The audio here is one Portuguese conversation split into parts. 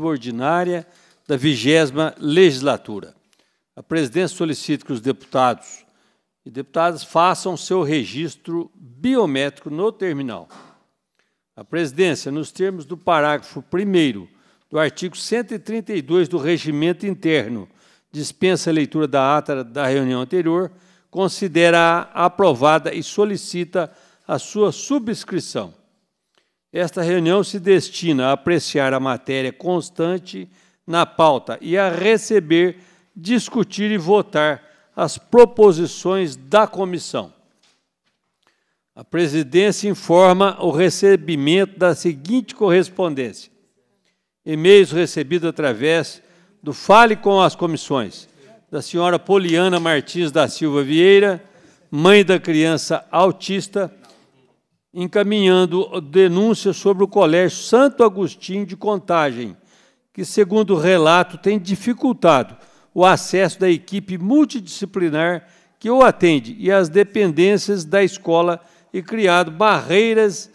ordinária da vigésima legislatura. A presidência solicita que os deputados e deputadas façam seu registro biométrico no terminal. A presidência, nos termos do parágrafo 1 do artigo 132 do Regimento Interno, dispensa a leitura da ata da reunião anterior, considera aprovada e solicita a sua subscrição. Esta reunião se destina a apreciar a matéria constante na pauta e a receber, discutir e votar as proposições da comissão. A presidência informa o recebimento da seguinte correspondência: e-mails recebidos através do Fale com as Comissões, da senhora Poliana Martins da Silva Vieira, mãe da criança autista encaminhando denúncias sobre o Colégio Santo Agostinho de Contagem, que, segundo o relato, tem dificultado o acesso da equipe multidisciplinar que o atende e as dependências da escola e criado barreiras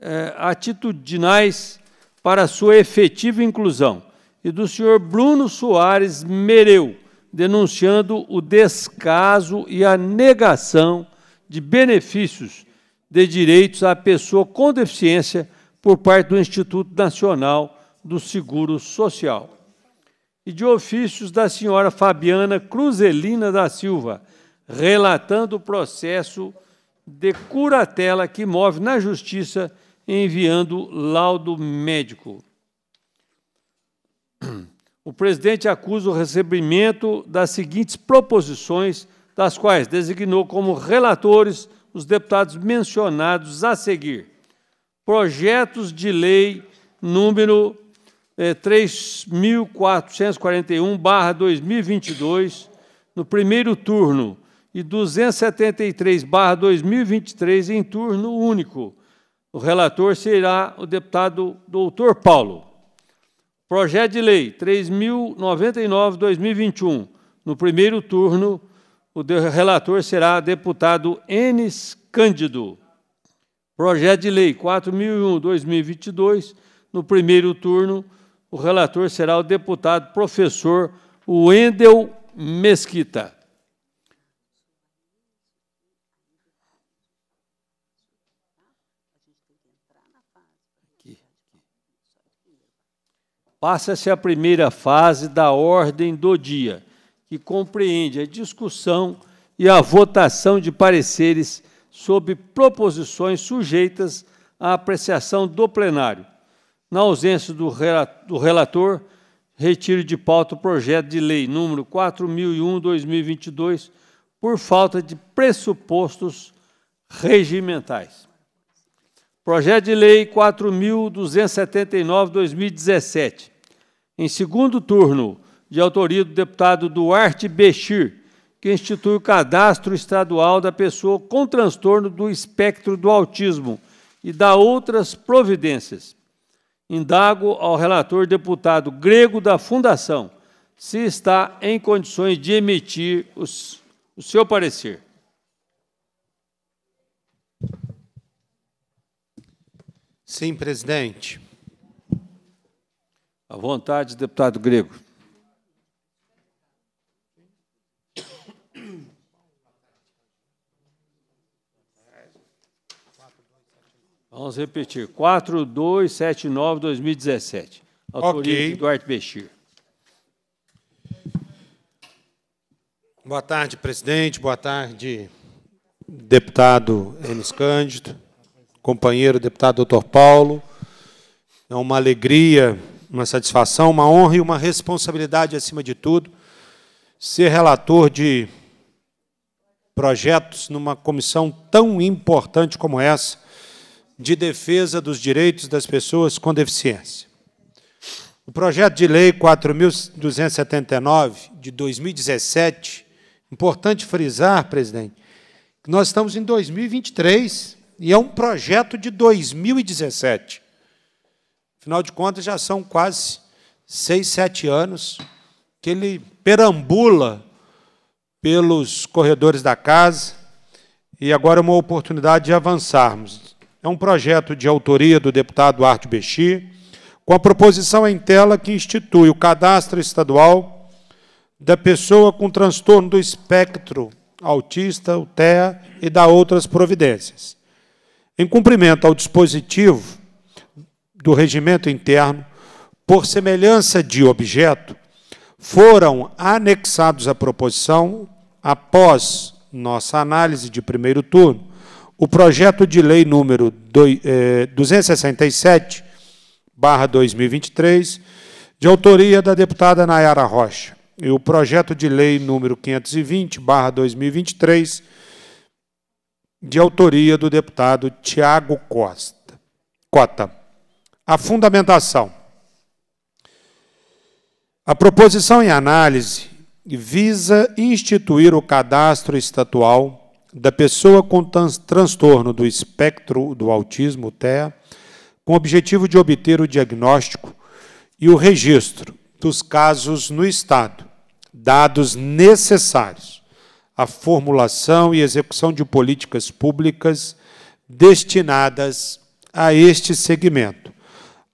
eh, atitudinais para sua efetiva inclusão. E do senhor Bruno Soares Mereu, denunciando o descaso e a negação de benefícios de Direitos à Pessoa com Deficiência por parte do Instituto Nacional do Seguro Social. E de ofícios da senhora Fabiana Cruzelina da Silva, relatando o processo de curatela que move na Justiça, enviando laudo médico. O presidente acusa o recebimento das seguintes proposições, das quais designou como relatores os deputados mencionados a seguir. Projetos de lei número é, eh, 3.441-2022, no primeiro turno, e 273-2023, em turno único. O relator será o deputado doutor Paulo. Projeto de lei 3.099-2021, no primeiro turno, o relator será deputado Enes Cândido. Projeto de Lei 4001-2022. No primeiro turno, o relator será o deputado professor Wendel Mesquita. Passa-se a primeira fase da ordem do dia compreende a discussão e a votação de pareceres sobre proposições sujeitas à apreciação do plenário. Na ausência do, relator, retiro de pauta o projeto de lei número 4001/2022 por falta de pressupostos regimentais. Projeto de lei 4279/2017. Em segundo turno, de autoria do deputado Duarte Bechir, que institui o cadastro estadual da pessoa com transtorno do espectro do autismo e dá outras providências. Indago ao relator deputado grego da Fundação se está em condições de emitir os, o seu parecer. Sim, presidente. À vontade, deputado grego. Vamos repetir. 4279-2017. Autoria okay. de Duarte Bechir. Boa tarde, presidente. Boa tarde, deputado Enes Cândido, companheiro deputado doutor Paulo. É uma alegria, uma satisfação, uma honra e uma responsabilidade, acima de tudo, ser relator de projetos numa comissão tão importante como essa, de defesa dos direitos das pessoas com deficiência. O projeto de lei 4279 de 2017, importante frisar, presidente, que nós estamos em 2023 e é um projeto de 2017. Afinal de contas, já são quase seis, sete anos que ele perambula pelos corredores da casa e agora é uma oportunidade de avançarmos. É um projeto de autoria do deputado Arte Bexi, com a proposição em tela que institui o cadastro estadual da pessoa com transtorno do espectro autista, o TEA, e da outras providências. Em cumprimento ao dispositivo do regimento interno, por semelhança de objeto, foram anexados à proposição, após nossa análise de primeiro turno, o projeto de lei número 267, 2023, é, de autoria da deputada Nayara Rocha, e o projeto de lei número 520, 2023, de autoria do deputado Tiago Costa. Cota. A fundamentação. A proposição em análise visa instituir o cadastro estatual da pessoa com transtorno do espectro do autismo, TEA, com o objetivo de obter o diagnóstico e o registro dos casos no Estado, dados necessários à formulação e execução de políticas públicas destinadas a este segmento.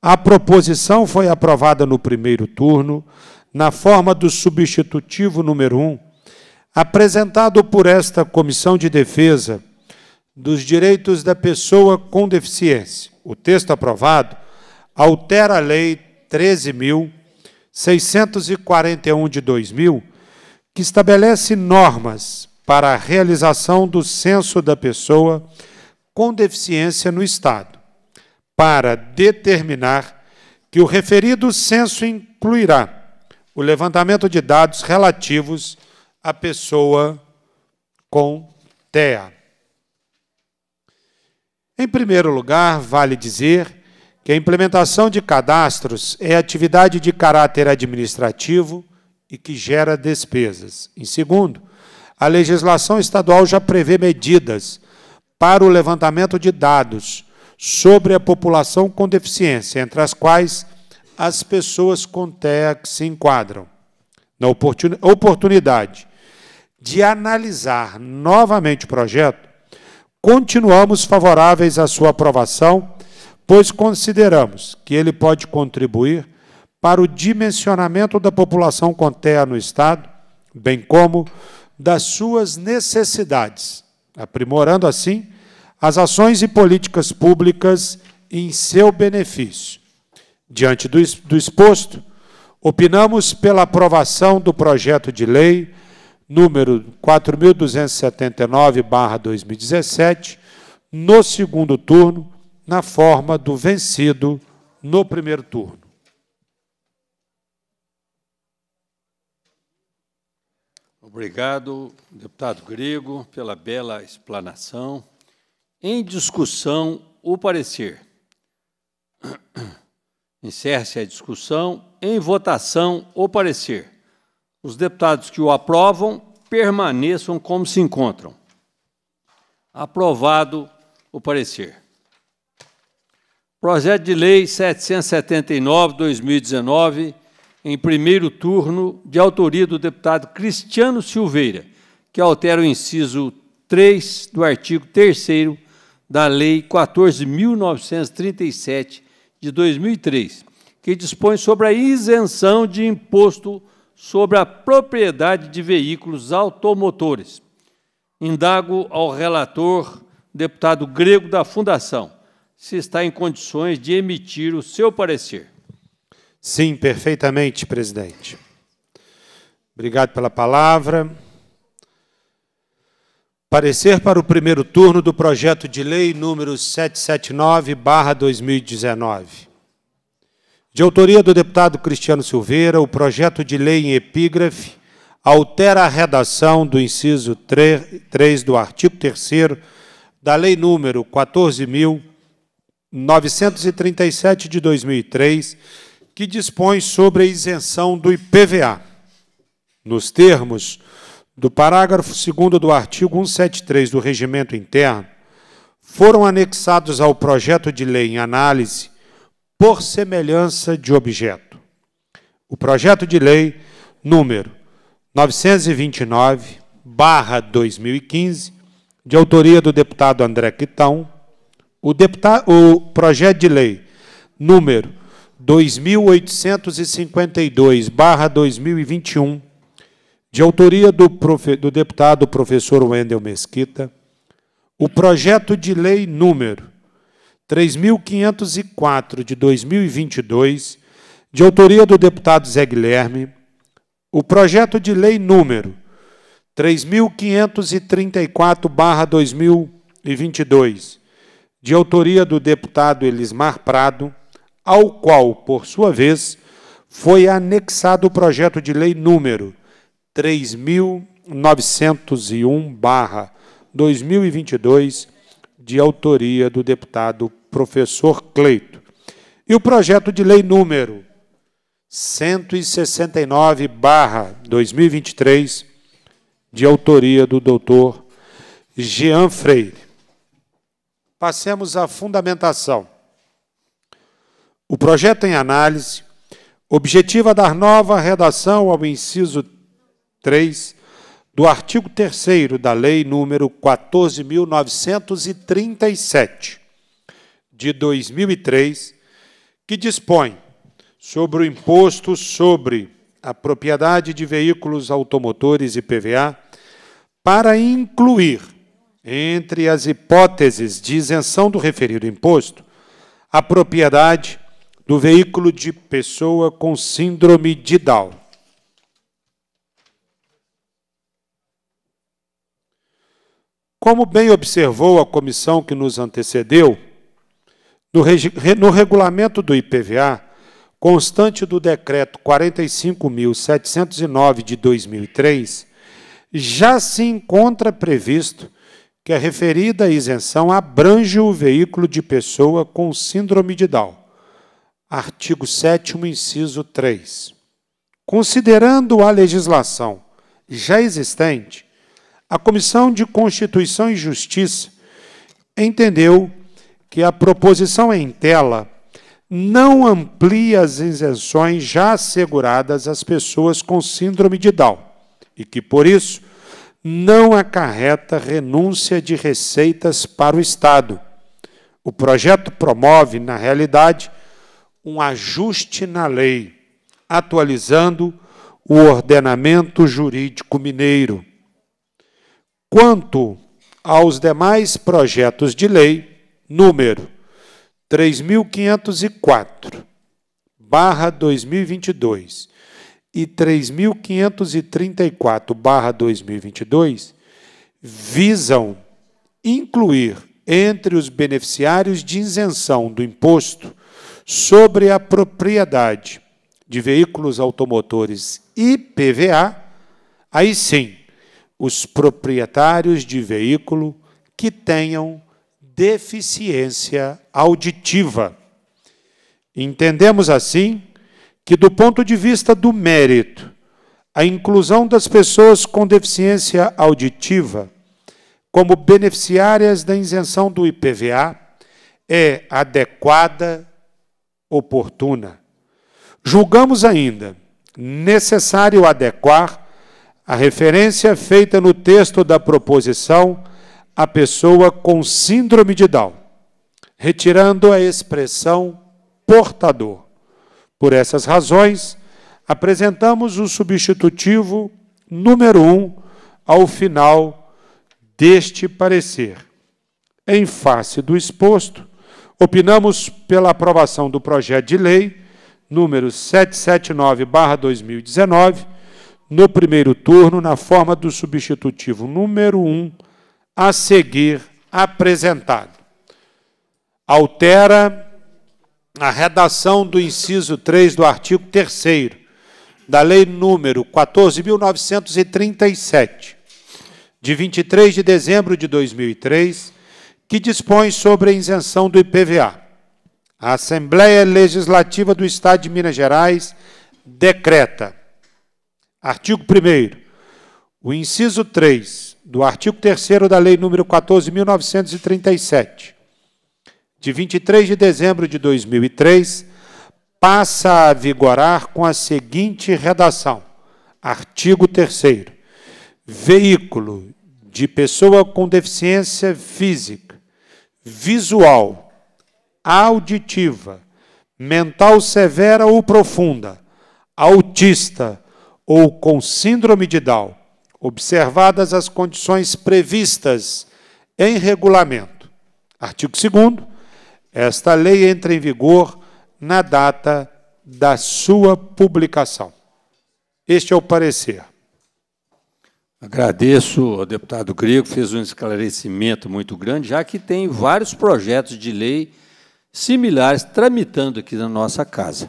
A proposição foi aprovada no primeiro turno, na forma do substitutivo número 1, apresentado por esta Comissão de Defesa dos Direitos da Pessoa com Deficiência. O texto aprovado altera a Lei 13.641 de 2000, que estabelece normas para a realização do censo da pessoa com deficiência no Estado, para determinar que o referido censo incluirá o levantamento de dados relativos a a pessoa com TEA. Em primeiro lugar, vale dizer que a implementação de cadastros é atividade de caráter administrativo e que gera despesas. Em segundo, a legislação estadual já prevê medidas para o levantamento de dados sobre a população com deficiência, entre as quais as pessoas com TEA se enquadram. Na oportunidade de analisar novamente o projeto, continuamos favoráveis à sua aprovação, pois consideramos que ele pode contribuir para o dimensionamento da população com terra no Estado, bem como das suas necessidades, aprimorando assim as ações e políticas públicas em seu benefício. Diante do, exposto, opinamos pela aprovação do projeto de lei número 4.279-2017, no segundo turno, na forma do vencido no primeiro turno. Obrigado, deputado Grego, pela bela explanação. Em discussão, o parecer. Encerre-se a discussão. Em votação, o parecer os deputados que o aprovam permaneçam como se encontram. Aprovado o parecer. Projeto de Lei 779-2019, em primeiro turno, de autoria do deputado Cristiano Silveira, que altera o inciso 3 do artigo 3 da Lei 14.937, de 2003, que dispõe sobre a isenção de imposto sobre a propriedade de veículos automotores. Indago ao relator, deputado grego da Fundação, se está em condições de emitir o seu parecer. Sim, perfeitamente, presidente. Obrigado pela palavra. Parecer para o primeiro turno do projeto de lei número 779/2019. De autoria do deputado Cristiano Silveira, o projeto de lei em epígrafe altera a redação do inciso 3, do artigo 3 da Lei número 14.937 de 2003, que dispõe sobre a isenção do IPVA, nos termos do parágrafo 2 do artigo 173 do Regimento Interno, foram anexados ao projeto de lei em análise por semelhança de objeto. O projeto de lei número 929, 2015, de autoria do deputado André Quitão, o, deputado, o projeto de lei número 2852, 2021, de autoria do, profe, do deputado professor Wendel Mesquita, o projeto de lei número 3.504 de 2022, de autoria do deputado Zé Guilherme, o projeto de lei número 3.534-2022, de autoria do deputado Elismar Prado, ao qual, por sua vez, foi anexado o projeto de lei número 3.901-2022, de autoria do deputado professor Cleito. E o projeto de lei número 169/2023, de autoria do doutor Jean Freire. Passemos à fundamentação. O projeto em análise objetiva dar nova redação ao inciso 3 do artigo 3 da Lei número 14.937, de 2003, que dispõe sobre o imposto sobre a propriedade de veículos automotores e PVA para incluir, entre as hipóteses de isenção do referido imposto, a propriedade do veículo de pessoa com síndrome de Down. Como bem observou a comissão que nos antecedeu, no, no regulamento do IPVA, constante do decreto 45.709 de 2003, já se encontra previsto que a referida isenção abrange o veículo de pessoa com síndrome de Down. Artigo 7 inciso 3. Considerando a legislação já existente, a Comissão de Constituição e Justiça entendeu que a proposição em tela não amplia as isenções já asseguradas às pessoas com síndrome de Down e que, por isso, não acarreta renúncia de receitas para o Estado. O projeto promove, na realidade, um ajuste na lei, atualizando o ordenamento jurídico mineiro. Quanto aos demais projetos de lei, número 3504 barra 2022 e 3534 barra 2022 visam incluir entre os beneficiários de isenção do imposto sobre a propriedade de veículos automotores IPVA, aí sim, os proprietários de veículo que tenham deficiência auditiva. Entendemos assim que, do ponto de vista do mérito, a inclusão das pessoas com deficiência auditiva como beneficiárias da isenção do IPVA é adequada, oportuna. Julgamos ainda necessário adequar a referência feita no texto da proposição a pessoa com síndrome de Down, retirando a expressão portador. Por essas razões, apresentamos o substitutivo número 1 um ao final deste parecer. Em face do exposto, opinamos pela aprovação do projeto de lei número 779/2019 no primeiro turno na forma do substitutivo número 1 um a seguir apresentado. Altera a redação do inciso 3 do artigo 3 da Lei número 14.937, de 23 de dezembro de 2003, que dispõe sobre a isenção do IPVA. A Assembleia Legislativa do Estado de Minas Gerais decreta. Artigo 1. O inciso 3 do artigo 3 da Lei nº 14.937, de 23 de dezembro de 2003, passa a vigorar com a seguinte redação: artigo 3. Veículo de pessoa com deficiência física, visual, auditiva, mental severa ou profunda, autista ou com síndrome de Down observadas as condições previstas em regulamento. Artigo 2 Esta lei entra em vigor na data da sua publicação. Este é o parecer. Agradeço ao deputado Grego, fez um esclarecimento muito grande, já que tem vários projetos de lei similares tramitando aqui na nossa casa.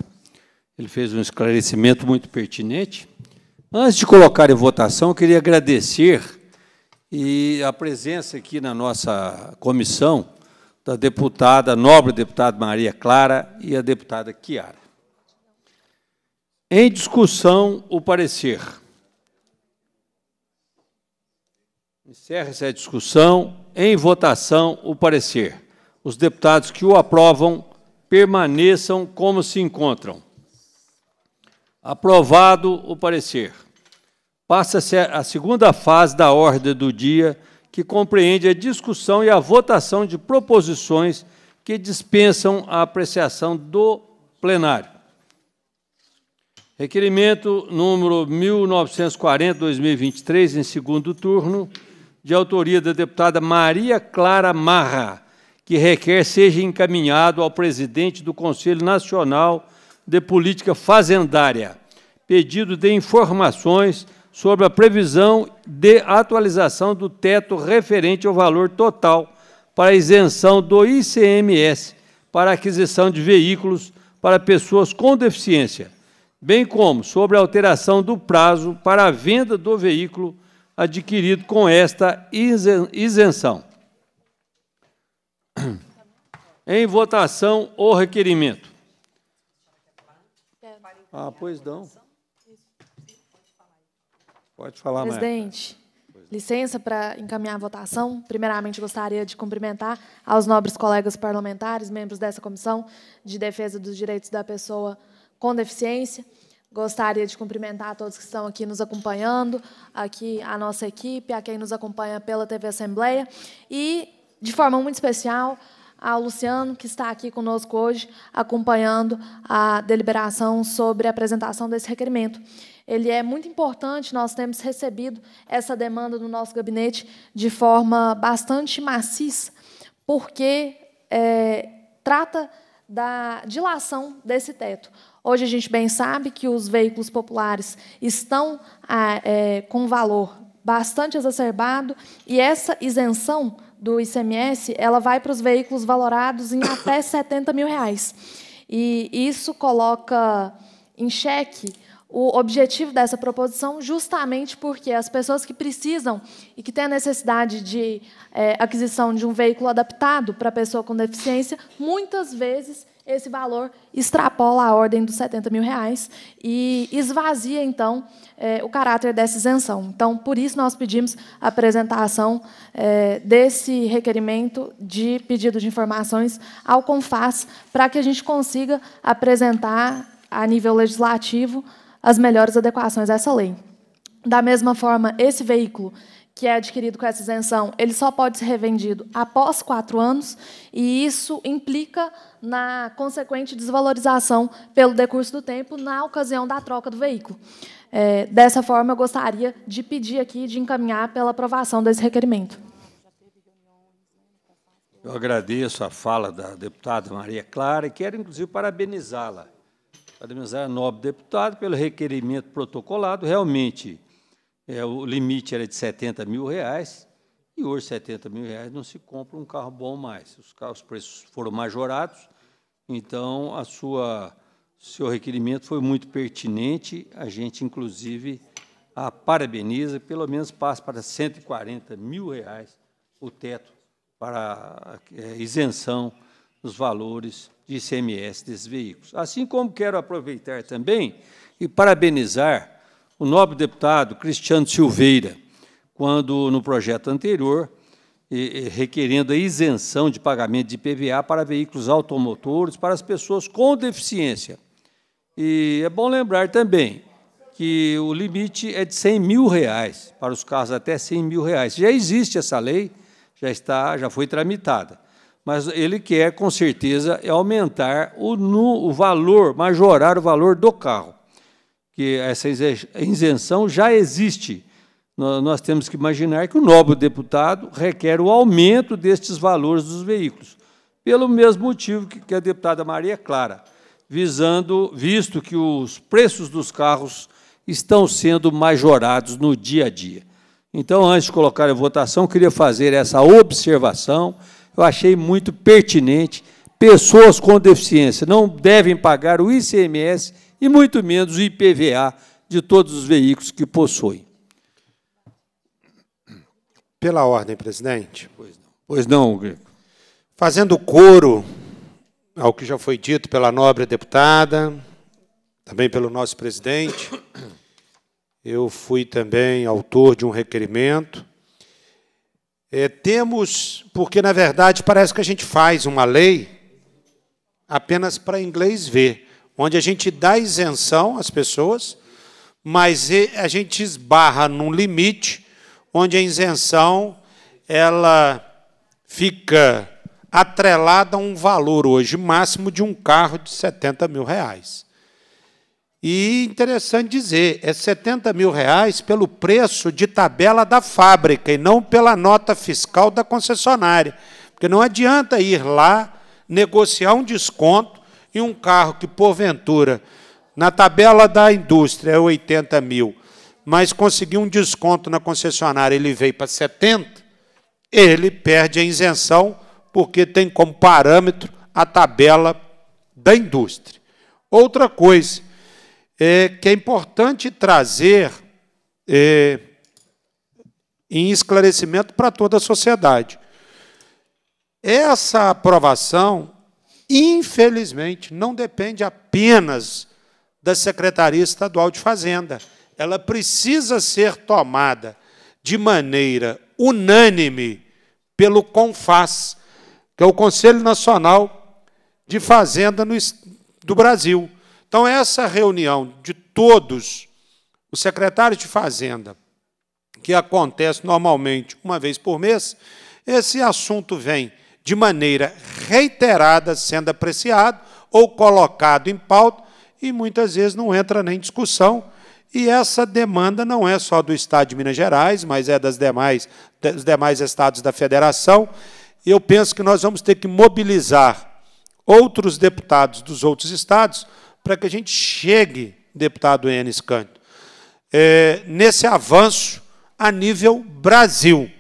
Ele fez um esclarecimento muito pertinente. Antes de colocar em votação, eu queria agradecer e a presença aqui na nossa comissão da deputada, nobre deputada Maria Clara e a deputada Chiara. Em discussão, o parecer. Encerra-se a discussão. Em votação, o parecer. Os deputados que o aprovam permaneçam como se encontram. Aprovado o parecer. Passa-se a segunda fase da ordem do dia, que compreende a discussão e a votação de proposições que dispensam a apreciação do plenário. Requerimento número 1940-2023, em segundo turno, de autoria da deputada Maria Clara Marra, que requer seja encaminhado ao presidente do Conselho Nacional de Política Fazendária. Pedido de informações sobre a previsão de atualização do teto referente ao valor total para isenção do ICMS para aquisição de veículos para pessoas com deficiência, bem como sobre a alteração do prazo para a venda do veículo adquirido com esta isenção. Em votação, o requerimento. Ah, pois não. Pode falar, Presidente, licença para encaminhar a votação. Primeiramente, gostaria de cumprimentar aos nobres colegas parlamentares, membros dessa Comissão de Defesa dos Direitos da Pessoa com Deficiência. Gostaria de cumprimentar a todos que estão aqui nos acompanhando, aqui a nossa equipe, a quem nos acompanha pela TV Assembleia e, de forma muito especial, ao Luciano, que está aqui conosco hoje, acompanhando a deliberação sobre a apresentação desse requerimento. Ele é muito importante, nós temos recebido essa demanda no nosso gabinete de forma bastante maciça, porque é, trata da dilação desse teto. Hoje a gente bem sabe que os veículos populares estão é, com valor bastante exacerbado e essa isenção do ICMS, ela vai para os veículos valorados em até 70 mil reais. E isso coloca em xeque o objetivo dessa proposição, justamente porque as pessoas que precisam e que têm a necessidade de é, aquisição de um veículo adaptado para a pessoa com deficiência, muitas vezes esse valor extrapola a ordem dos 70 mil reais e esvazia, então, é, o caráter dessa isenção. Então, por isso, nós pedimos a apresentação é, desse requerimento de pedido de informações ao CONFAS, para que a gente consiga apresentar, a nível legislativo, as melhores adequações a essa lei. Da mesma forma, esse veículo que é adquirido com essa isenção, ele só pode ser revendido após quatro anos, e isso implica na consequente desvalorização pelo decurso do tempo na ocasião da troca do veículo. É, dessa forma, eu gostaria de pedir aqui, de encaminhar pela aprovação desse requerimento. Eu agradeço a fala da deputada Maria Clara e quero, inclusive, parabenizá-la. Parabenizar a nobre deputada pelo requerimento protocolado. Realmente, é, o limite era de 70 mil reais, e hoje 70 mil reais não se compra um carro bom mais. Os, carros, os preços foram majorados, então a sua seu requerimento foi muito pertinente. A gente, inclusive, a parabeniza, pelo menos passa para 140 mil reais o teto para é, isenção dos valores de ICMS desses veículos. Assim como quero aproveitar também e parabenizar o nobre deputado Cristiano Silveira, quando no projeto anterior, requerendo a isenção de pagamento de PVA para veículos automotores para as pessoas com deficiência. E é bom lembrar também que o limite é de 100 mil reais, para os carros até 100 mil reais. Já existe essa lei, já, está, já foi tramitada. Mas ele quer, com certeza, aumentar o, o valor, majorar o valor do carro que essa isenção já existe. Nós temos que imaginar que o nobre deputado requer o aumento destes valores dos veículos, pelo mesmo motivo que a deputada Maria Clara, visando, visto que os preços dos carros estão sendo majorados no dia a dia. Então, antes de colocar em votação, queria fazer essa observação. Eu achei muito pertinente. Pessoas com deficiência não devem pagar o ICMS e muito menos o IPVA de todos os veículos que possuem. Pela ordem, presidente. Pois não. Pois não, Greco. Fazendo coro ao que já foi dito pela nobre deputada, também pelo nosso presidente, eu fui também autor de um requerimento. É, temos, porque na verdade parece que a gente faz uma lei apenas para inglês ver onde a gente dá isenção às pessoas, mas a gente esbarra num limite onde a isenção ela fica atrelada a um valor hoje máximo de um carro de 70 mil reais. E interessante dizer, é 70 mil reais pelo preço de tabela da fábrica e não pela nota fiscal da concessionária. Porque não adianta ir lá negociar um desconto e um carro que, porventura, na tabela da indústria é 80 mil, mas conseguiu um desconto na concessionária, ele veio para 70, ele perde a isenção, porque tem como parâmetro a tabela da indústria. Outra coisa é, que é importante trazer é, em esclarecimento para toda a sociedade. Essa aprovação infelizmente, não depende apenas da Secretaria Estadual de Fazenda. Ela precisa ser tomada de maneira unânime pelo CONFAS, que é o Conselho Nacional de Fazenda do Brasil. Então, essa reunião de todos os secretários de Fazenda, que acontece normalmente uma vez por mês, esse assunto vem de maneira reiterada sendo apreciado ou colocado em pauta e muitas vezes não entra nem em discussão. E essa demanda não é só do Estado de Minas Gerais, mas é das demais, dos demais estados da federação. Eu penso que nós vamos ter que mobilizar outros deputados dos outros estados para que a gente chegue, deputado Enes Canto, é, nesse avanço a nível Brasil.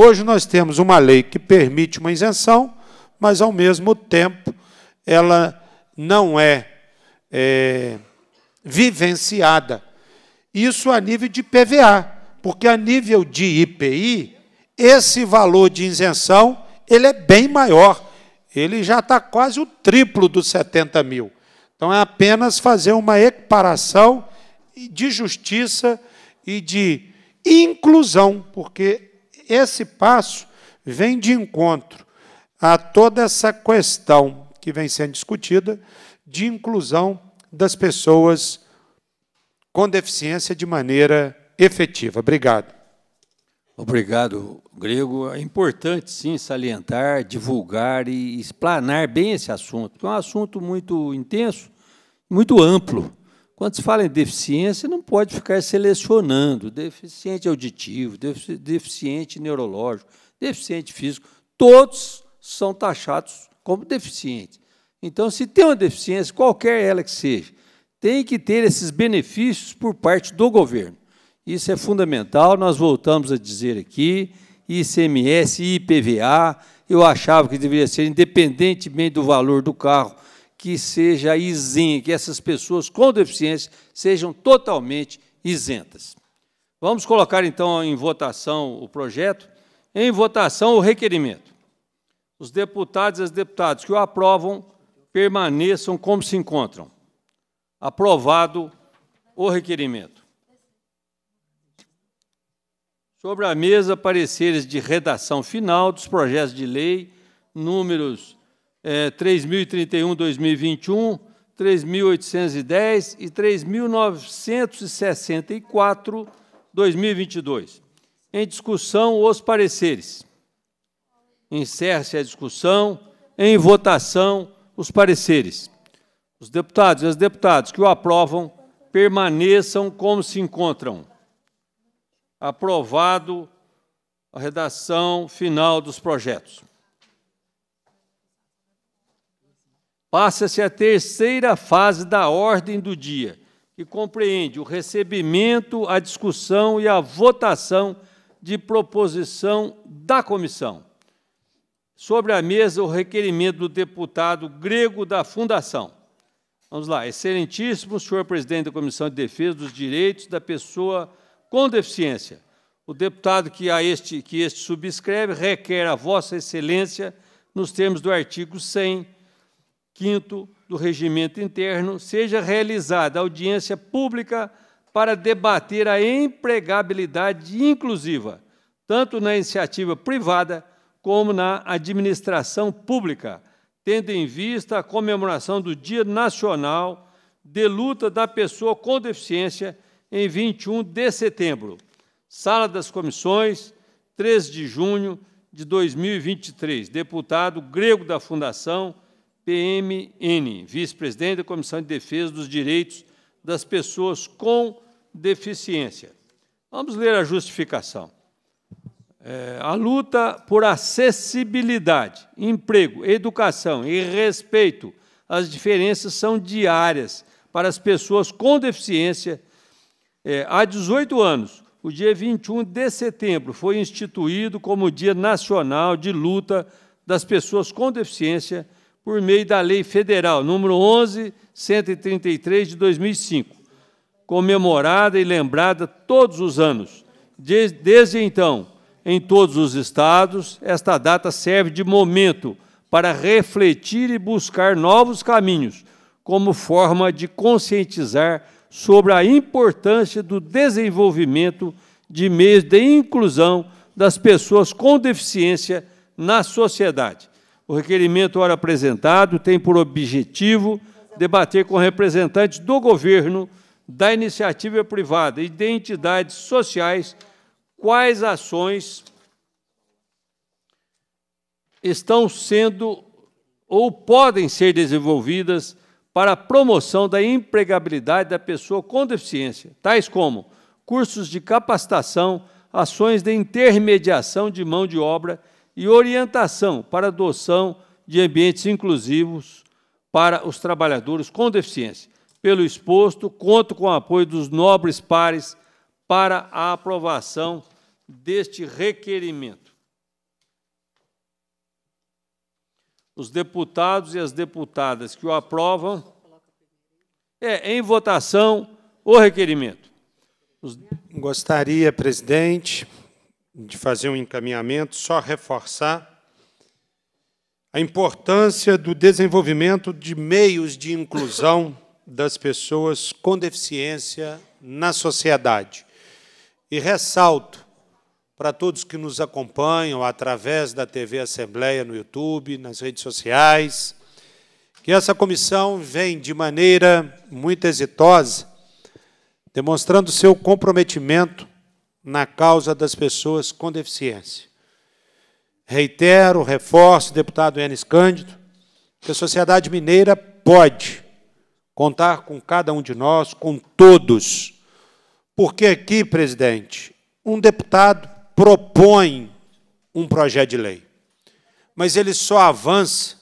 Hoje nós temos uma lei que permite uma isenção, mas ao mesmo tempo ela não é, é vivenciada. Isso a nível de PVA, porque a nível de IPI, esse valor de isenção ele é bem maior. Ele já está quase o triplo dos 70 mil. Então é apenas fazer uma equiparação de justiça e de inclusão, porque esse passo vem de encontro a toda essa questão que vem sendo discutida de inclusão das pessoas com deficiência de maneira efetiva. Obrigado. Obrigado, Grego. É importante, sim, salientar, divulgar e explanar bem esse assunto, é um assunto muito intenso, muito amplo. Quando se fala em deficiência, não pode ficar selecionando deficiente auditivo, deficiente neurológico, deficiente físico. Todos são taxados como deficientes. Então, se tem uma deficiência, qualquer ela que seja, tem que ter esses benefícios por parte do governo. Isso é fundamental, nós voltamos a dizer aqui, ICMS, IPVA, eu achava que deveria ser independentemente do valor do carro, que seja isento, que essas pessoas com deficiência sejam totalmente isentas. Vamos colocar então em votação o projeto, em votação o requerimento. Os deputados e as deputadas que o aprovam permaneçam como se encontram. Aprovado o requerimento. Sobre a mesa, pareceres de redação final dos projetos de lei números é, 3.031 2021, 3.810 e 3.964 2022. Em discussão, os pareceres. Encerre-se a discussão. Em votação, os pareceres. Os deputados e as deputadas que o aprovam permaneçam como se encontram. Aprovado a redação final dos projetos. Passa-se a terceira fase da ordem do dia, que compreende o recebimento, a discussão e a votação de proposição da comissão. Sobre a mesa, o requerimento do deputado grego da Fundação. Vamos lá. Excelentíssimo senhor presidente da Comissão de Defesa dos Direitos da Pessoa com Deficiência. O deputado que, a este, que este subscreve requer a Vossa Excelência, nos termos do artigo 100 quinto do regimento interno, seja realizada audiência pública para debater a empregabilidade inclusiva, tanto na iniciativa privada como na administração pública, tendo em vista a comemoração do Dia Nacional de Luta da Pessoa com Deficiência em 21 de setembro. Sala das Comissões, 13 de junho de 2023. Deputado Grego da Fundação, PMN, vice-presidente da Comissão de Defesa dos Direitos das Pessoas com Deficiência. Vamos ler a justificação. É, a luta por acessibilidade, emprego, educação e respeito às diferenças são diárias para as pessoas com deficiência. É, há 18 anos, o dia 21 de setembro foi instituído como Dia Nacional de Luta das Pessoas com Deficiência por meio da Lei Federal número 11133 de 2005, comemorada e lembrada todos os anos. Desde, desde então, em todos os estados, esta data serve de momento para refletir e buscar novos caminhos, como forma de conscientizar sobre a importância do desenvolvimento de meios de inclusão das pessoas com deficiência na sociedade. O requerimento, ora apresentado, tem por objetivo debater com representantes do governo, da iniciativa privada e de entidades sociais quais ações estão sendo ou podem ser desenvolvidas para a promoção da empregabilidade da pessoa com deficiência, tais como cursos de capacitação, ações de intermediação de mão de obra e orientação para adoção de ambientes inclusivos para os trabalhadores com deficiência. Pelo exposto, conto com o apoio dos nobres pares para a aprovação deste requerimento. Os deputados e as deputadas que o aprovam. É, em votação, o requerimento. Os... Gostaria, presidente de fazer um encaminhamento, só reforçar a importância do desenvolvimento de meios de inclusão das pessoas com deficiência na sociedade. E ressalto para todos que nos acompanham através da TV Assembleia no YouTube, nas redes sociais, que essa comissão vem de maneira muito exitosa demonstrando seu comprometimento na causa das pessoas com deficiência. Reitero, reforço, deputado Enes Cândido, que a sociedade mineira pode contar com cada um de nós, com todos. Porque aqui, presidente, um deputado propõe um projeto de lei, mas ele só avança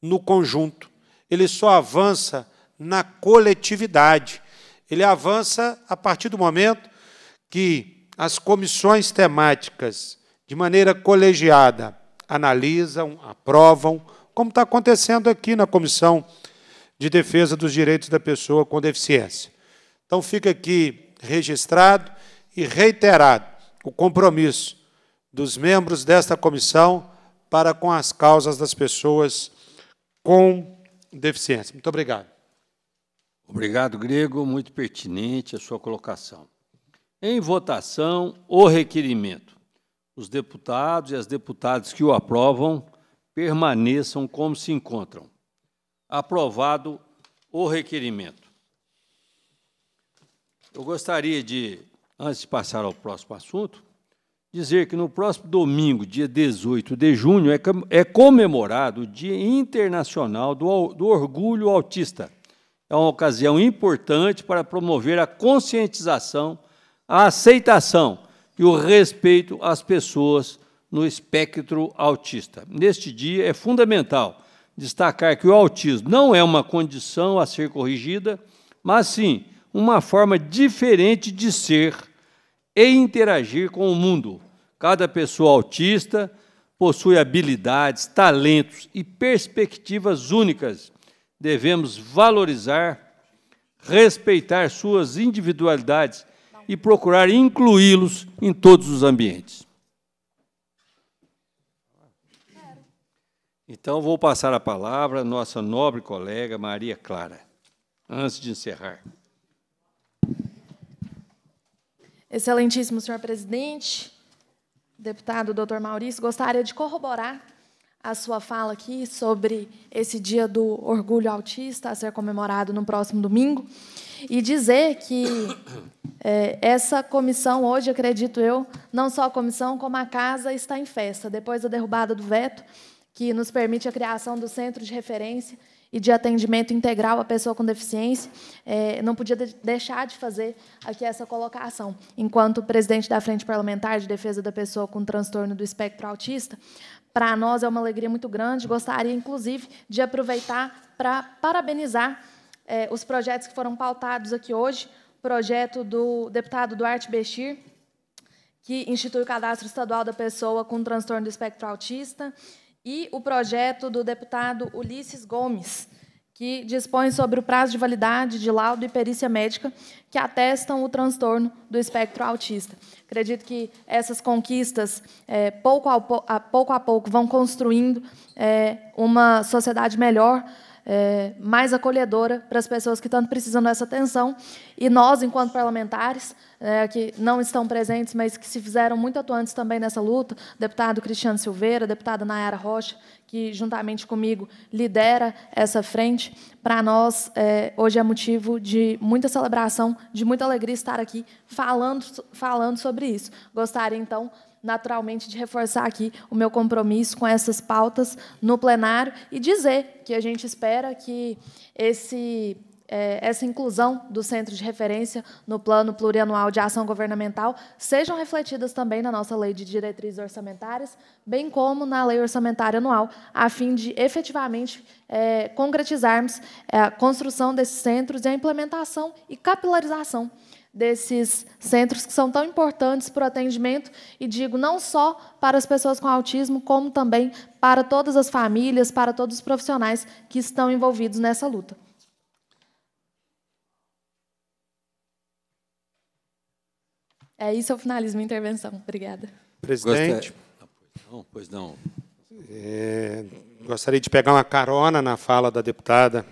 no conjunto, ele só avança na coletividade, ele avança a partir do momento que as comissões temáticas, de maneira colegiada, analisam, aprovam, como está acontecendo aqui na Comissão de Defesa dos Direitos da Pessoa com Deficiência. Então, fica aqui registrado e reiterado o compromisso dos membros desta comissão para com as causas das pessoas com deficiência. Muito obrigado. Obrigado, Grego. Muito pertinente a sua colocação. Em votação, o requerimento. Os deputados e as deputadas que o aprovam permaneçam como se encontram. Aprovado o requerimento. Eu gostaria de, antes de passar ao próximo assunto, dizer que no próximo domingo, dia 18 de junho, é, é comemorado o Dia Internacional do, do Orgulho Autista. É uma ocasião importante para promover a conscientização a aceitação e o respeito às pessoas no espectro autista. Neste dia é fundamental destacar que o autismo não é uma condição a ser corrigida, mas sim uma forma diferente de ser e interagir com o mundo. Cada pessoa autista possui habilidades, talentos e perspectivas únicas. Devemos valorizar, respeitar suas individualidades e procurar incluí-los em todos os ambientes. Então, vou passar a palavra à nossa nobre colega Maria Clara, antes de encerrar. Excelentíssimo senhor presidente, deputado doutor Maurício, gostaria de corroborar a sua fala aqui sobre esse dia do orgulho autista a ser comemorado no próximo domingo e dizer que é, essa comissão, hoje, acredito eu, não só a comissão, como a casa está em festa, depois da derrubada do veto, que nos permite a criação do centro de referência e de atendimento integral à pessoa com deficiência, é, não podia deixar de fazer aqui essa colocação. Enquanto presidente da Frente Parlamentar de Defesa da Pessoa com Transtorno do Espectro Autista, para nós é uma alegria muito grande, gostaria, inclusive, de aproveitar para parabenizar é, os projetos que foram pautados aqui hoje, projeto do deputado Duarte Bechir, que institui o cadastro estadual da pessoa com transtorno do espectro autista, e o projeto do deputado Ulisses Gomes, que dispõe sobre o prazo de validade de laudo e perícia médica que atestam o transtorno do espectro autista. Acredito que essas conquistas, é, pouco, a pouco, a pouco, vão construindo é, uma sociedade melhor, é, mais acolhedora para as pessoas que tanto precisam dessa atenção. E nós, enquanto parlamentares, é, que não estão presentes, mas que se fizeram muito atuantes também nessa luta, deputado Cristiano Silveira, deputada Nayara Rocha, que juntamente comigo lidera essa frente, para nós é, hoje é motivo de muita celebração, de muita alegria estar aqui falando, falando sobre isso. Gostaria, então, naturalmente, de reforçar aqui o meu compromisso com essas pautas no plenário e dizer que a gente espera que esse é, essa inclusão do centro de referência no plano plurianual de ação governamental sejam refletidas também na nossa lei de diretrizes orçamentárias, bem como na lei orçamentária anual, a fim de efetivamente é, concretizarmos é, a construção desses centros e a implementação e capilarização desses centros que são tão importantes para o atendimento, e digo não só para as pessoas com autismo, como também para todas as famílias, para todos os profissionais que estão envolvidos nessa luta. É isso, eu finalizo minha intervenção. Obrigada. Presidente. Ah, não, pois não. É, gostaria de pegar uma carona na fala da deputada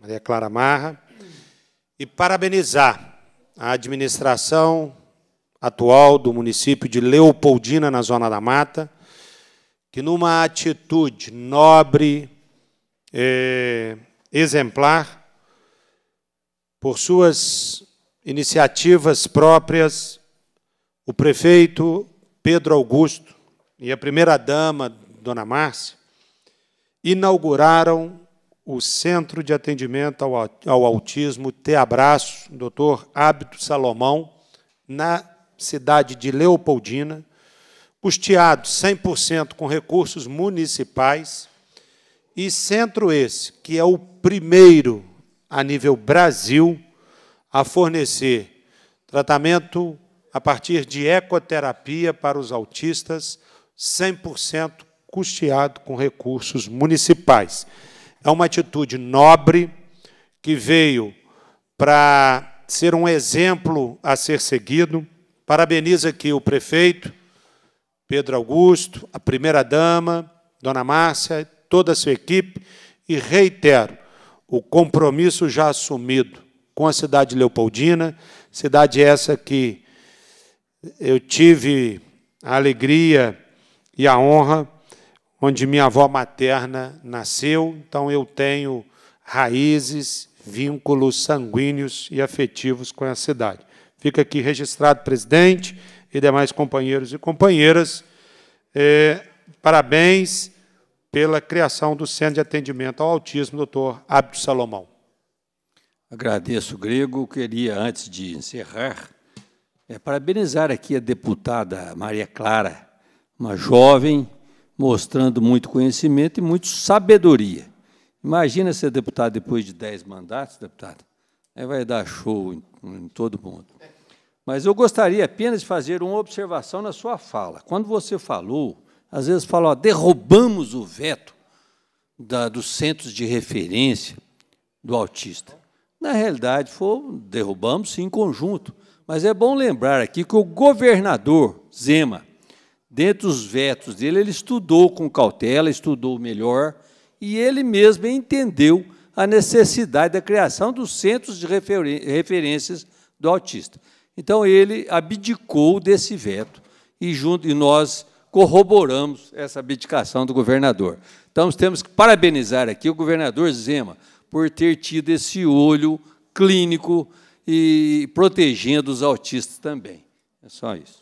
Maria Clara Marra e parabenizar a administração atual do município de Leopoldina, na Zona da Mata, que, numa atitude nobre, é, exemplar, por suas iniciativas próprias, o prefeito Pedro Augusto e a primeira-dama, Dona Márcia, inauguraram o Centro de Atendimento ao Autismo Te Abraço, Dr. Hábito Salomão, na cidade de Leopoldina, custeado 100% com recursos municipais, e centro esse que é o primeiro a nível Brasil a fornecer tratamento a partir de ecoterapia para os autistas, 100% custeado com recursos municipais. É uma atitude nobre que veio para ser um exemplo a ser seguido. Parabenizo aqui o prefeito, Pedro Augusto, a primeira-dama, Dona Márcia, toda a sua equipe, e reitero o compromisso já assumido com a cidade de Leopoldina, cidade essa que eu tive a alegria e a honra onde minha avó materna nasceu, então eu tenho raízes, vínculos sanguíneos e afetivos com a cidade. Fica aqui registrado, presidente e demais companheiros e companheiras. É, parabéns pela criação do Centro de Atendimento ao Autismo, doutor Abdo Salomão. Agradeço, Grego. Queria, antes de encerrar, é, parabenizar aqui a deputada Maria Clara, uma jovem mostrando muito conhecimento e muita sabedoria. Imagina ser deputado depois de dez mandatos, deputado. Aí vai dar show em, em todo mundo. Mas eu gostaria apenas de fazer uma observação na sua fala. Quando você falou, às vezes falou, ó, derrubamos o veto da, dos centros de referência do autista. Na realidade, foi, derrubamos sim em conjunto. Mas é bom lembrar aqui que o governador Zema, dentro dos vetos dele, ele estudou com cautela, estudou melhor, e ele mesmo entendeu a necessidade da criação dos centros de referências do autista. Então, ele abdicou desse veto, e, junto, e nós corroboramos essa abdicação do governador. Então, temos que parabenizar aqui o governador Zema por ter tido esse olho clínico e protegendo os autistas também. É só isso.